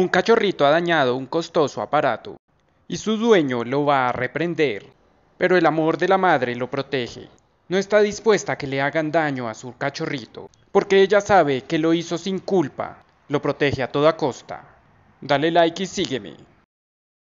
Un cachorrito ha dañado un costoso aparato, y su dueño lo va a reprender, pero el amor de la madre lo protege. No está dispuesta a que le hagan daño a su cachorrito, porque ella sabe que lo hizo sin culpa, lo protege a toda costa. Dale like y sígueme.